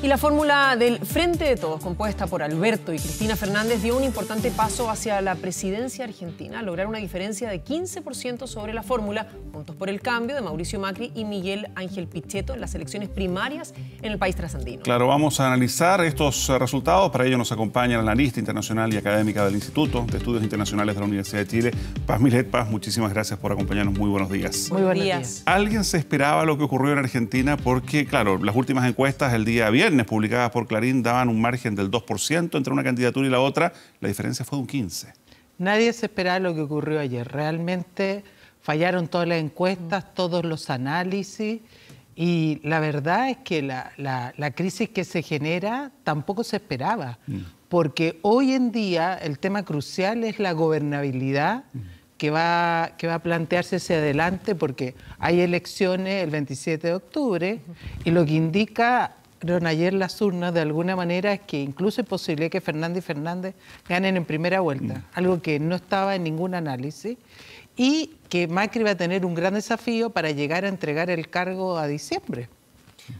Y la fórmula del Frente de Todos, compuesta por Alberto y Cristina Fernández, dio un importante paso hacia la presidencia argentina lograr una diferencia de 15% sobre la fórmula Juntos por el Cambio de Mauricio Macri y Miguel Ángel Pichetto en las elecciones primarias en el país trasandino. Claro, vamos a analizar estos eh, resultados. Para ello nos acompaña la analista internacional y académica del Instituto de Estudios Internacionales de la Universidad de Chile, Paz Milet. Paz, muchísimas gracias por acompañarnos. Muy buenos días. Muy buenos días. ¿Alguien se esperaba lo que ocurrió en Argentina? Porque, claro, las últimas encuestas el día viernes publicadas por Clarín daban un margen del 2% entre una candidatura y la otra, la diferencia fue de un 15%. Nadie se esperaba lo que ocurrió ayer. Realmente fallaron todas las encuestas, todos los análisis y la verdad es que la, crisis que se genera tampoco se esperaba, mm. porque hoy en día el tema crucial es la gobernabilidad. Mm. Que va, que va, a plantearse hacia adelante porque hay elecciones el 27 de octubre y lo que indica ayer las urnas de alguna manera es que incluso es posible que Fernández y Fernández ganen en primera vuelta, mm. algo que no estaba en ningún análisis, y que Macri va a tener un gran desafío para llegar a entregar el cargo a diciembre.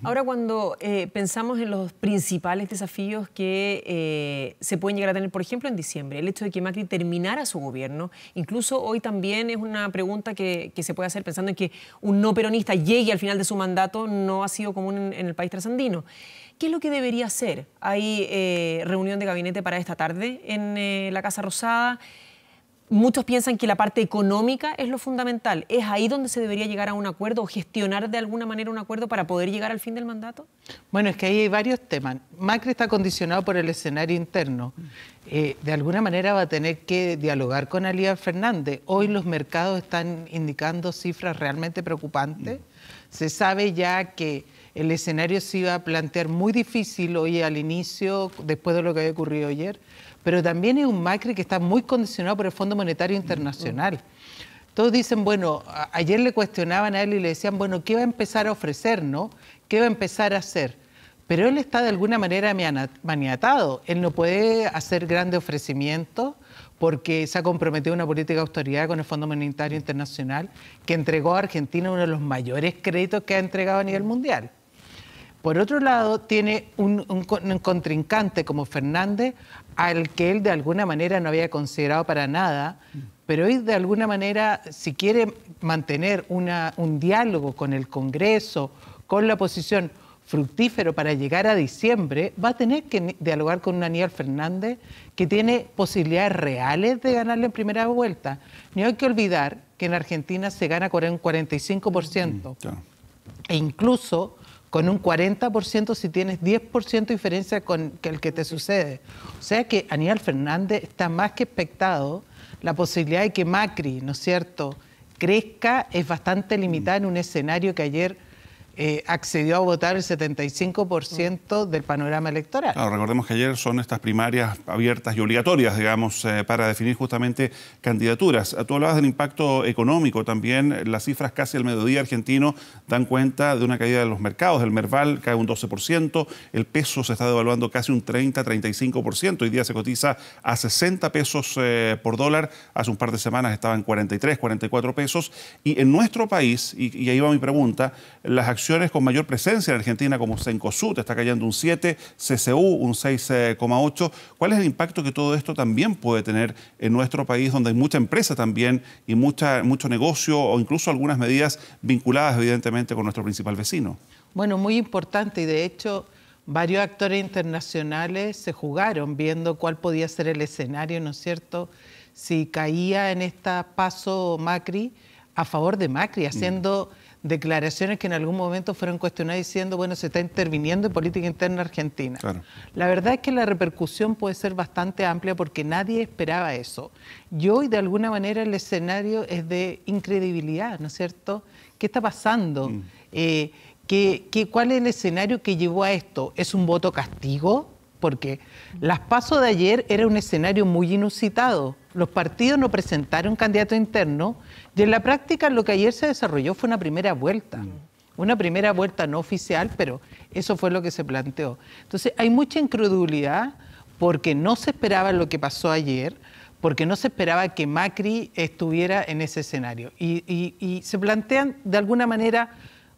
Ahora cuando eh, pensamos en los principales desafíos que eh, se pueden llegar a tener, por ejemplo, en diciembre, el hecho de que Macri terminara su gobierno, incluso hoy también es una pregunta que, se puede hacer pensando en que un no peronista llegue al final de su mandato, no ha sido común en, el país trasandino. ¿Qué es lo que debería hacer? Hay eh, reunión de gabinete para esta tarde en la Casa Rosada. Muchos piensan que la parte económica es lo fundamental. ¿Es ahí donde se debería llegar a un acuerdo o gestionar de alguna manera un acuerdo para poder llegar al fin del mandato? Bueno, es que ahí hay varios temas. Macri está condicionado por el escenario interno. Eh, de alguna manera va a tener que dialogar con Alía Fernández. Hoy los mercados están indicando cifras realmente preocupantes. Se sabe ya que el escenario se iba a plantear muy difícil hoy al inicio, después de lo que había ocurrido ayer pero también hay un Macri que está muy condicionado por el Fondo Monetario Internacional. Todos dicen, bueno, ayer le cuestionaban a él y le decían, bueno, ¿qué va a empezar a ofrecer, no? ¿Qué va a empezar a hacer? Pero él está de alguna manera maniatado. Él no puede hacer grandes ofrecimientos porque se ha comprometido una política de autoridad con el Fondo Monetario Internacional que entregó a Argentina uno de los mayores créditos que ha entregado a nivel mundial. Por otro lado, tiene un, contrincante como Fernández, al que él de alguna manera no había considerado para nada, pero hoy de alguna manera, si quiere mantener una, un diálogo con el Congreso, con la oposición fructífero para llegar a diciembre, va a tener que dialogar con un Aníbal Fernández que tiene posibilidades reales de ganarle en primera vuelta. No hay que olvidar que en Argentina se gana con un 45%. E incluso con un 40% si tienes 10% de diferencia con el que te sucede. O sea que Aníbal Fernández está más que expectado. La posibilidad de que Macri, ¿no es cierto?, crezca es bastante limitada en un escenario que ayer eh, accedió a votar el 75% mm. del panorama electoral. recordemos que ayer son estas primarias abiertas y obligatorias, digamos, eh, para definir justamente candidaturas. Tú hablabas del impacto económico también. Las cifras casi al mediodía argentino dan cuenta de una caída de los mercados. El Merval cae un 12%, el peso se está devaluando casi un 30-35%. Hoy día se cotiza a 60 pesos eh, por dólar. Hace un par de semanas estaban en 43, 44 pesos. Y en nuestro país, y ahí va mi pregunta, las acciones con mayor presencia en Argentina, como te está cayendo un 7, CCU un 6,8. Eh, ¿Cuál es el impacto que todo esto también puede tener en nuestro país, donde hay mucha empresa también y mucha, mucho negocio o incluso algunas medidas vinculadas, evidentemente, con nuestro principal vecino? Bueno, muy importante y de hecho varios actores internacionales se jugaron viendo cuál podía ser el escenario, ¿no es cierto? Si caía en este paso Macri a favor de Macri, mm. haciendo declaraciones que en algún momento fueron cuestionadas diciendo, bueno, se está interviniendo en política interna argentina. La verdad es que la repercusión puede ser bastante amplia porque nadie esperaba eso. Y hoy, de alguna manera, el escenario es de incredibilidad, ¿no es cierto? ¿Qué está pasando? Mm. Eh, cuál es el escenario que llevó a esto? ¿Es un voto castigo? Porque las pasos de ayer era un escenario muy inusitado los partidos no presentaron candidato interno y en la práctica lo que ayer se desarrolló fue una primera vuelta. Una primera vuelta no oficial, pero eso fue lo que se planteó. Entonces hay mucha incredulidad porque no se esperaba lo que pasó ayer, porque no se esperaba que Macri estuviera en ese escenario. Y, se plantean de alguna manera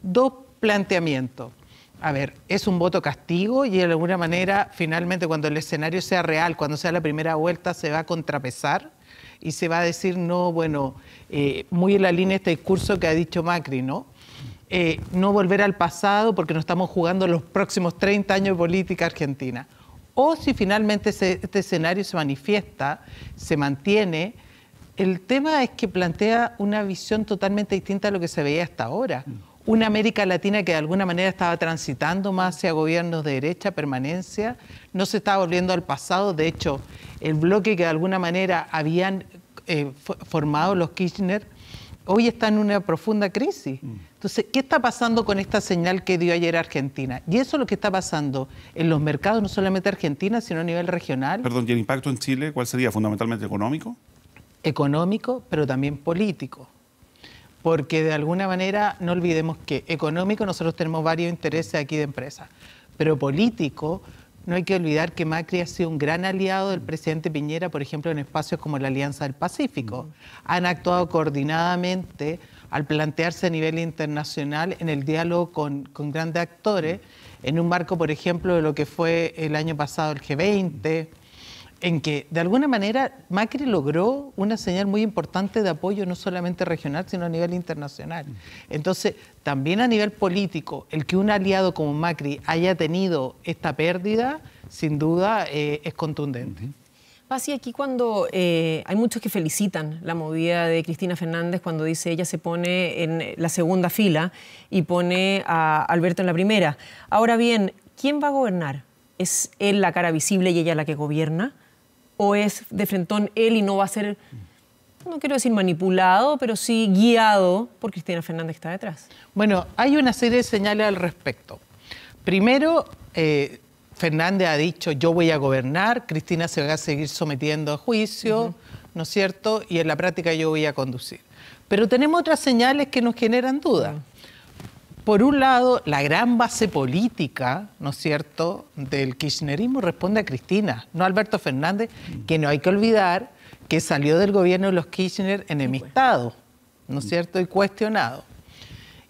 dos planteamientos a ver, es un voto castigo y de alguna manera finalmente cuando el escenario sea real, cuando sea la primera vuelta, se va a contrapesar y se va a decir, no, bueno, eh, muy en la línea este discurso que ha dicho Macri, ¿no? Eh, no volver al pasado porque no estamos jugando los próximos 30 años de política argentina. O si finalmente este escenario se manifiesta, se mantiene, el tema es que plantea una visión totalmente distinta a lo que se veía hasta ahora una América Latina que de alguna manera estaba transitando más hacia gobiernos de derecha, permanencia, no se estaba volviendo al pasado, de hecho, el bloque que de alguna manera habían eh, formado los Kirchner, hoy está en una profunda crisis. Mm. Entonces, ¿qué está pasando con esta señal que dio ayer Argentina? Y eso es lo que está pasando en los mercados, no solamente Argentina, sino a nivel regional. Perdón, ¿y el impacto en Chile cuál sería? ¿Fundamentalmente económico? Económico, pero también político porque de alguna manera no olvidemos que económico nosotros tenemos varios intereses aquí de empresas, pero político no hay que olvidar que Macri ha sido un gran aliado del presidente Piñera, por ejemplo, en espacios como la Alianza del Pacífico. Han actuado coordinadamente al plantearse a nivel internacional en el diálogo con, con grandes actores, en un marco, por ejemplo, de lo que fue el año pasado el G20 en que de alguna manera Macri logró una señal muy importante de apoyo no solamente regional, sino a nivel internacional. Entonces, también a nivel político, el que un aliado como Macri haya tenido esta pérdida, sin duda, eh, es contundente. Pasi, aquí cuando eh, hay muchos que felicitan la movida de Cristina Fernández cuando dice ella se pone en la segunda fila y pone a Alberto en la primera. Ahora bien, ¿quién va a gobernar? ¿Es él la cara visible y ella la que gobierna? o es de frentón él y no va a ser, no quiero decir manipulado, pero sí guiado por Cristina Fernández que está detrás? Bueno, hay una serie de señales al respecto. Primero, eh, Fernández ha dicho yo voy a gobernar, Cristina se va a seguir sometiendo a juicio, ¿no es cierto? Y en la práctica yo voy a conducir. Pero tenemos otras señales que nos generan duda por un lado, la gran base política, ¿no es cierto?, del kirchnerismo responde a Cristina, no a Alberto Fernández, que no hay que olvidar que salió del gobierno de los Kirchner enemistado, ¿no es cierto?, y cuestionado.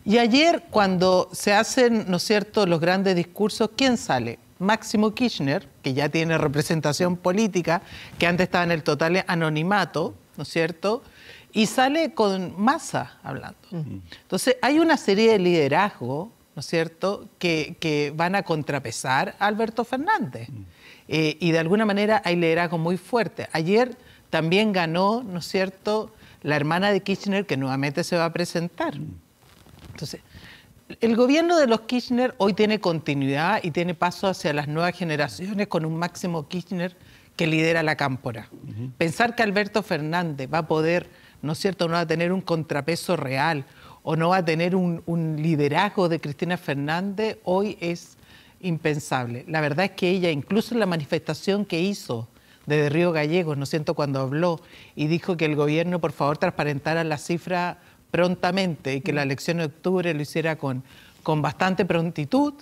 Y ayer, cuando se hacen, ¿no es cierto?, los grandes discursos, ¿quién sale? Máximo Kirchner, que ya tiene representación política, que antes estaba en el total anonimato, ¿no es cierto?, y sale con masa hablando. Entonces, hay una serie de liderazgo, ¿no es cierto?, que, van a contrapesar a Alberto Fernández. Eh, y de alguna manera hay liderazgo muy fuerte. Ayer también ganó, ¿no es cierto?, la hermana de Kirchner, que nuevamente se va a presentar. Entonces, el gobierno de los Kirchner hoy tiene continuidad y tiene paso hacia las nuevas generaciones con un máximo Kirchner que lidera la cámpora. Pensar que Alberto Fernández va a poder ¿no es cierto? No va a tener un contrapeso real o no va a tener un, liderazgo de Cristina Fernández, hoy es impensable. La verdad es que ella, incluso en la manifestación que hizo desde Río Gallegos, ¿no siento cuando habló y dijo que el gobierno, por favor, transparentara la cifra prontamente y que la elección de octubre lo hiciera con, con bastante prontitud,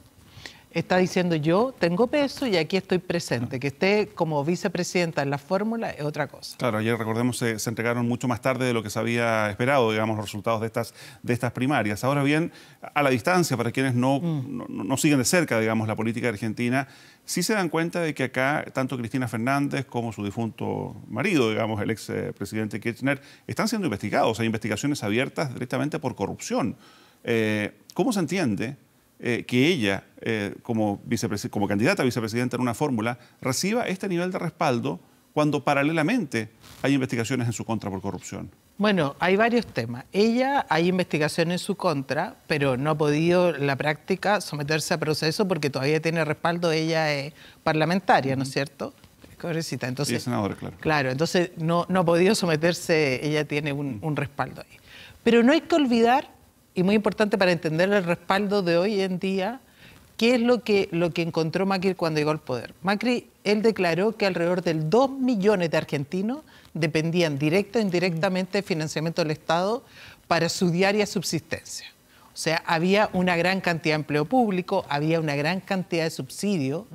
está diciendo yo tengo peso y aquí estoy presente. Que esté como vicepresidenta en la fórmula es otra cosa. Claro, ayer recordemos se, se entregaron mucho más tarde de lo que se había esperado, digamos, los resultados de estas, de estas primarias. Ahora bien, a la distancia, para quienes no, mm. siguen de cerca, digamos, la política argentina, sí se dan cuenta de que acá tanto Cristina Fernández como su difunto marido, digamos, el ex eh, presidente Kirchner, están siendo investigados. Hay investigaciones abiertas directamente por corrupción. Eh, ¿Cómo se entiende eh, que ella eh, como, como candidata a vicepresidenta en una fórmula, reciba este nivel de respaldo cuando paralelamente hay investigaciones en su contra por corrupción? Bueno, hay varios temas. Ella, hay investigaciones en su contra, pero no ha podido en la práctica someterse a proceso porque todavía tiene respaldo. Ella es parlamentaria, ¿no es cierto? Pobrecita. Entonces, es senadora, claro. Claro, entonces no, no ha podido someterse, ella tiene un, mm. un respaldo ahí. Pero no hay que olvidar, y muy importante para entender el respaldo de hoy en día, ¿Qué es lo que, lo que encontró Macri cuando llegó al poder? Macri, él declaró que alrededor del 2 millones de argentinos dependían directa e indirectamente de financiamiento del Estado para su diaria subsistencia. O sea, había una gran cantidad de empleo público, había una gran cantidad de subsidio,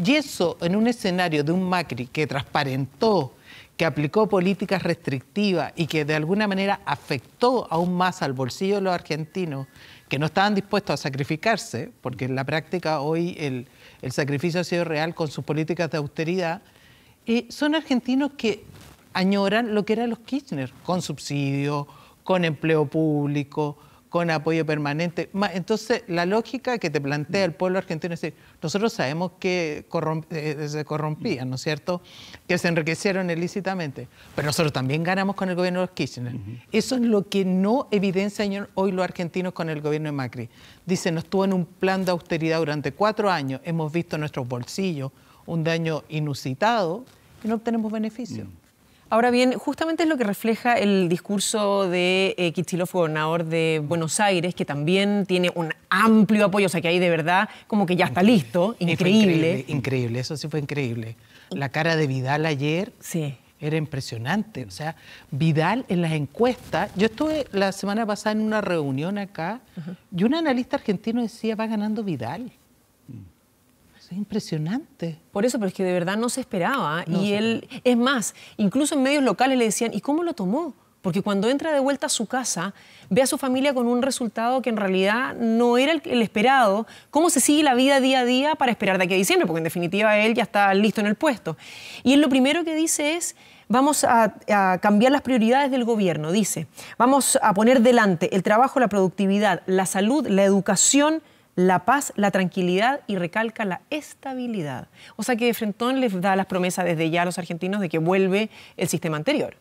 y eso en un escenario de un Macri que transparentó, que aplicó políticas restrictivas y que de alguna manera afectó aún más al bolsillo de los argentinos que no estaban dispuestos a sacrificarse, porque en la práctica hoy el, sacrificio ha sido real con sus políticas de austeridad, y son argentinos que añoran lo que eran los Kirchner, con subsidios, con empleo público, con apoyo permanente. Entonces, la lógica que te plantea el pueblo argentino es decir, nosotros sabemos que eh, se corrompían, ¿no es cierto? Que se enriquecieron ilícitamente, pero nosotros también ganamos con el gobierno de los Kirchner. Eso es lo que no evidencia hoy los argentinos con el gobierno de Macri. Dicen, nos estuvo en un plan de austeridad durante cuatro años, hemos visto en nuestros bolsillos un daño inusitado y no obtenemos beneficio. Mm. Ahora bien, justamente es lo que refleja el discurso de eh, Kicillof, de Buenos Aires, que también tiene un amplio apoyo, o sea que ahí de verdad como que ya está listo, increíble. increíble. eso sí fue increíble. La cara de Vidal ayer sí. era impresionante, o sea, Vidal en las encuestas, yo estuve la semana pasada en una reunión acá y un analista argentino decía, va ganando Vidal. Es impresionante. Por eso, pero es que de verdad no se esperaba. ¿eh? y él, es más, incluso en medios locales le decían, ¿y cómo lo tomó? Porque cuando entra de vuelta a su casa, ve a su familia con un resultado que en realidad no era el, esperado. ¿Cómo se sigue la vida día a día para esperar de aquí a diciembre? Porque en definitiva él ya está listo en el puesto. Y él lo primero que dice es, vamos a cambiar las prioridades del gobierno. Dice, vamos a poner delante el trabajo, la productividad, la salud, la educación, la paz, la tranquilidad y recalca la estabilidad. O sea que de Frentón les da las promesas desde ya a los argentinos de que vuelve el sistema anterior.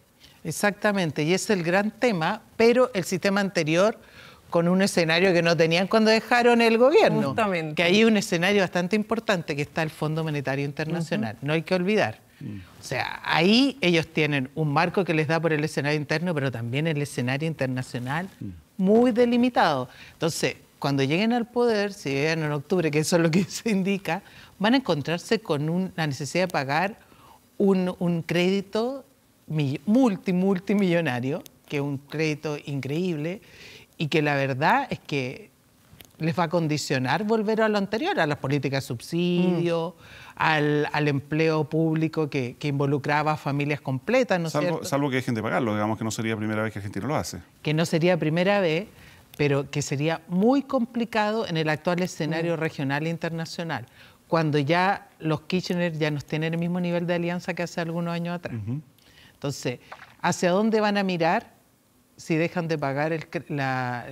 Exactamente, y es el gran tema, pero el sistema anterior con un escenario que no tenían cuando dejaron el gobierno. Justamente. Que hay un escenario bastante importante que está el Fondo Monetario Internacional, no hay que olvidar. Mm. O sea, ahí ellos tienen un marco que les da por el escenario interno, pero también el escenario internacional mm. muy delimitado. Entonces, cuando lleguen al poder, si llegan en octubre, que eso es lo que se indica, van a encontrarse con la necesidad de pagar un, crédito multimillonario, que es un crédito increíble, y que la verdad es que les va a condicionar volver a lo anterior, a las políticas de subsidio, mm. al, empleo público que, involucraba a familias completas, ¿no salvo, Salvo que dejen de pagarlo, digamos que no sería la primera vez que Argentina lo hace. Que no sería la primera vez, pero que sería muy complicado en el actual escenario mm. regional e internacional, cuando ya los Kirchner ya no tienen el mismo nivel de alianza que hace algunos años atrás. Entonces, ¿hacia dónde van a mirar si dejan de pagar la,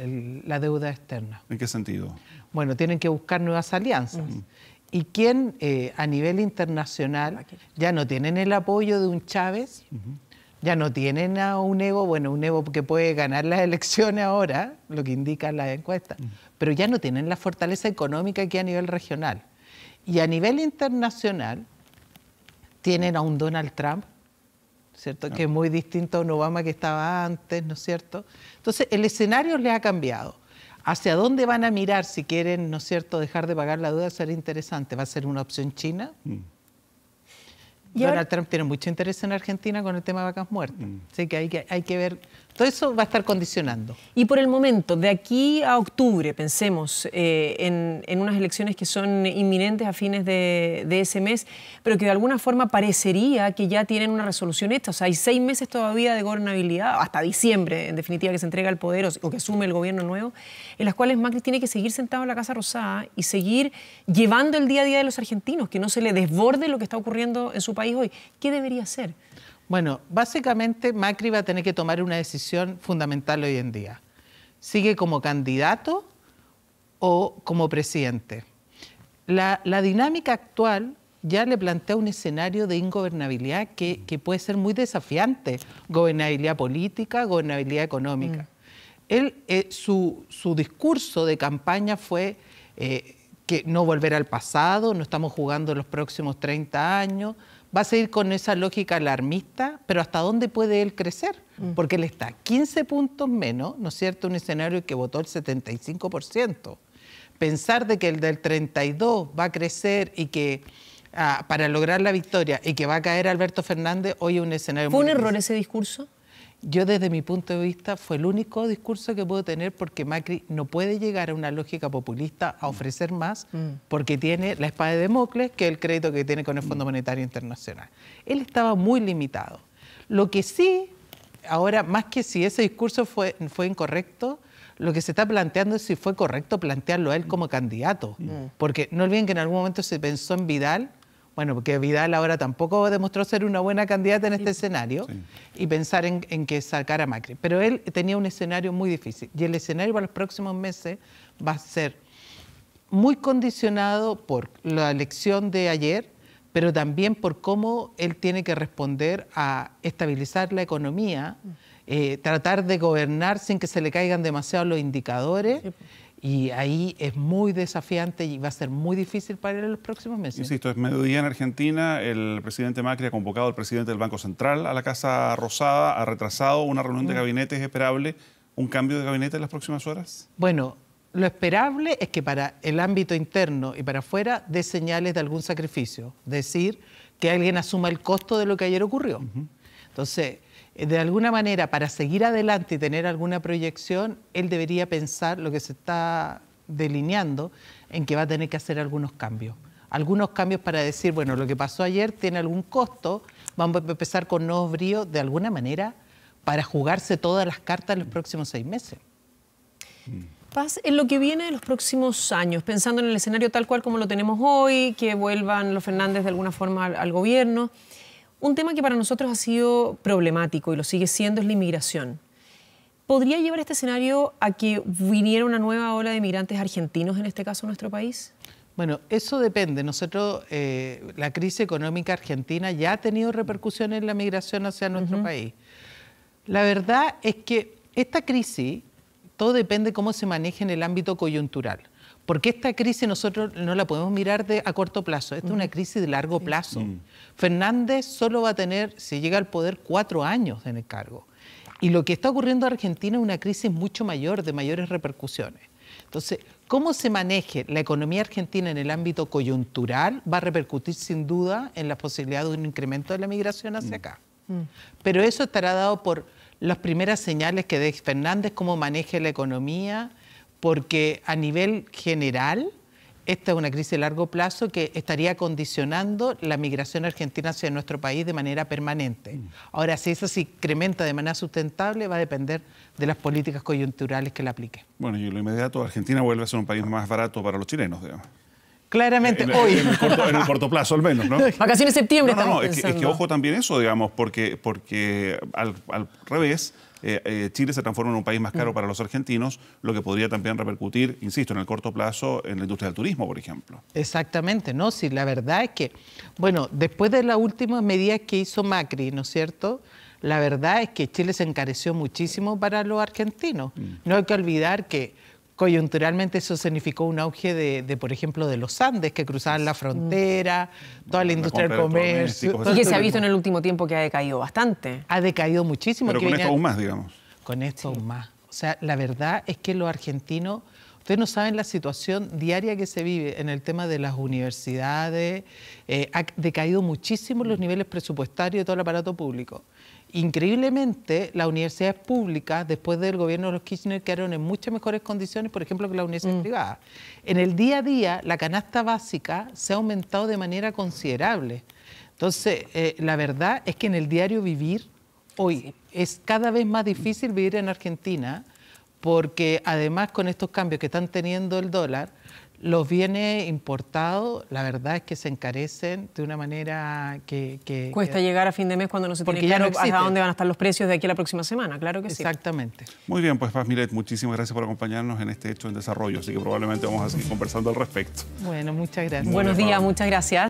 deuda externa? ¿En qué sentido? Bueno, tienen que buscar nuevas alianzas. ¿Y quién eh, a nivel internacional ya no tienen el apoyo de un Chávez? ya no tienen a un Evo, bueno, un Evo que puede ganar las elecciones ahora, lo que indican las encuestas, mm. pero ya no tienen la fortaleza económica aquí a nivel regional. Y a nivel internacional tienen a un Donald Trump, ¿cierto? Que es muy distinto a un Obama que estaba antes, ¿no es cierto? Entonces, el escenario le ha cambiado. ¿Hacia dónde van a mirar si quieren, ¿no es cierto?, dejar de pagar la deuda, será interesante. ¿Va a ser una opción china? Mm. Donald Trump tiene mucho interés en Argentina con el tema de vacas muertas. Mm. que hay, que hay que ver todo eso va a estar condicionando. Y por el momento, de aquí a octubre, pensemos eh, en, unas elecciones que son inminentes a fines de, ese mes, pero que de alguna forma parecería que ya tienen una resolución hecha. O sea, hay seis meses todavía de gobernabilidad, hasta diciembre, en definitiva, que se entrega el poder o, o que asume el gobierno nuevo, en las cuales Macri tiene que seguir sentado en la Casa Rosada y seguir llevando el día a día de los argentinos, que no se le desborde lo que está ocurriendo en su país hoy. ¿Qué debería hacer? Bueno, básicamente Macri va a tener que tomar una decisión fundamental hoy en día. ¿Sigue como candidato o como presidente? La, dinámica actual ya le plantea un escenario de ingobernabilidad que, mm. puede ser muy desafiante. Gobernabilidad política, gobernabilidad económica. Mm. Él, eh, su, discurso de campaña fue eh, que no volver al pasado, no estamos jugando los próximos 30 años, va a seguir con esa lógica alarmista, pero ¿hasta dónde puede él crecer? Mm. Porque él está 15 puntos menos, ¿no es cierto?, un escenario que votó el 75%. Pensar de que el del 32 va a crecer y que ah, para lograr la victoria y que va a caer Alberto Fernández, hoy es un escenario... ¿Fue un error ese discurso? Yo desde mi punto de vista fue el único discurso que puedo tener porque Macri no puede llegar a una lógica populista a ofrecer mm. más mm. porque tiene la espada de Mocles, que es el crédito que tiene con el Fondo mm. Monetario Internacional. Él estaba muy limitado. Lo que sí, ahora más que si ese discurso fue, fue incorrecto, lo que se está planteando es si fue correcto plantearlo a él como candidato. Porque no olviden que en algún momento se pensó en Vidal bueno, porque Vidal ahora tampoco demostró ser una buena candidata en este escenario y pensar en, que sacara a Macri. Pero él tenía un escenario muy difícil y el escenario para los próximos meses va a ser muy condicionado por la elección de ayer, pero también por cómo él tiene que responder a estabilizar la economía, mm. eh, tratar de gobernar sin que se le caigan demasiado los indicadores. Pues. Y ahí es muy desafiante y va a ser muy difícil para él en los próximos meses. Insisto, es mediodía en Argentina. El presidente Macri ha convocado al presidente del Banco Central a la Casa Rosada, ha retrasado una reunión de mm. gabinete. ¿Es esperable un cambio de gabinete en las próximas horas? Bueno, lo esperable es que para el ámbito interno y para afuera dé señales de algún sacrificio. Decir, que alguien asuma el costo de lo que ayer ocurrió. Entonces, eh, de alguna manera, para seguir adelante y tener alguna proyección, él debería pensar lo que se está delineando en que va a tener que hacer algunos cambios. Algunos cambios para decir, bueno, lo que pasó ayer tiene algún costo, vamos a empezar con nuevos bríos de alguna manera para jugarse todas las cartas en los próximos seis meses. Paz, en lo que viene de los próximos años, pensando en el escenario tal cual como lo tenemos hoy, que vuelvan los Fernández de alguna forma al gobierno, un tema que para nosotros ha sido problemático y lo sigue siendo es la inmigración. ¿Podría llevar este escenario a que viniera una nueva ola de migrantes argentinos, en este caso, a nuestro país? Bueno, eso depende. Nosotros, eh, la crisis económica argentina ya ha tenido repercusiones en la migración hacia nuestro país. La verdad es que esta crisis, todo depende de cómo se maneje en el ámbito coyuntural. Porque esta crisis nosotros no la podemos mirar de, a corto plazo, esta es una crisis de largo plazo. Mm. Fernández solo va a tener, si llega al poder, cuatro años en el cargo. Y lo que está ocurriendo en Argentina es una crisis mucho mayor, de mayores repercusiones. Entonces, cómo se maneje la economía argentina en el ámbito coyuntural va a repercutir sin duda en la posibilidad de un incremento de la migración hacia mm. acá. Mm. Pero eso estará dado por las primeras señales que dé Fernández, cómo maneje la economía, porque a nivel general esta es una crisis de largo plazo que estaría condicionando la migración argentina hacia nuestro país de manera permanente. Mm. Ahora, si eso se incrementa de manera sustentable, va a depender de las políticas coyunturales que la aplique. Bueno, y en lo inmediato, Argentina vuelve a ser un país más barato para los chilenos, digamos. Claramente, hoy. En el, corto, plazo, al menos, ¿no? Vacaciones septiembre, no, no, no es, que, ojo también eso, digamos, porque, al revés eh, eh, Chile se transforma en un país más caro mm. para los argentinos, lo que podría también repercutir, insisto, en el corto plazo en la industria del turismo, por ejemplo. Exactamente, ¿no? Sí, la verdad es que, bueno, después de las últimas medidas que hizo Macri, ¿no es cierto? La verdad es que Chile se encareció muchísimo para los argentinos. Mm. No hay que olvidar que coyunturalmente eso significó un auge de, por ejemplo, de los Andes que cruzaban la frontera, toda la industria del comercio. y que se ha visto en el último tiempo que ha decaído bastante. Ha decaído muchísimo. Pero con esto aún más, digamos. Con esto aún más. O sea, la verdad es que los argentinos, ustedes no saben la situación diaria que se vive en el tema de las universidades, eh, ha decaído muchísimo los mm. niveles presupuestarios de todo el aparato público increíblemente, las universidades públicas, después del gobierno de los Kirchner, quedaron en muchas mejores condiciones, por ejemplo, que las universidades privada. Mm. privadas. En el día a día, la canasta básica se ha aumentado de manera considerable. Entonces, eh, la verdad es que en el diario vivir, hoy, es cada vez más difícil vivir en Argentina, porque además con estos cambios que están teniendo el dólar, los bienes importados, la verdad es que se encarecen de una manera que... Cuesta llegar a fin de mes cuando no se tiene ya no hasta dónde van a estar los precios de aquí a la próxima semana, claro que sí. Exactamente. Muy bien, pues Paz muchísimas gracias por acompañarnos en este hecho en desarrollo, así que probablemente vamos a seguir conversando al respecto. Bueno, muchas gracias. Buenos días, muchas gracias.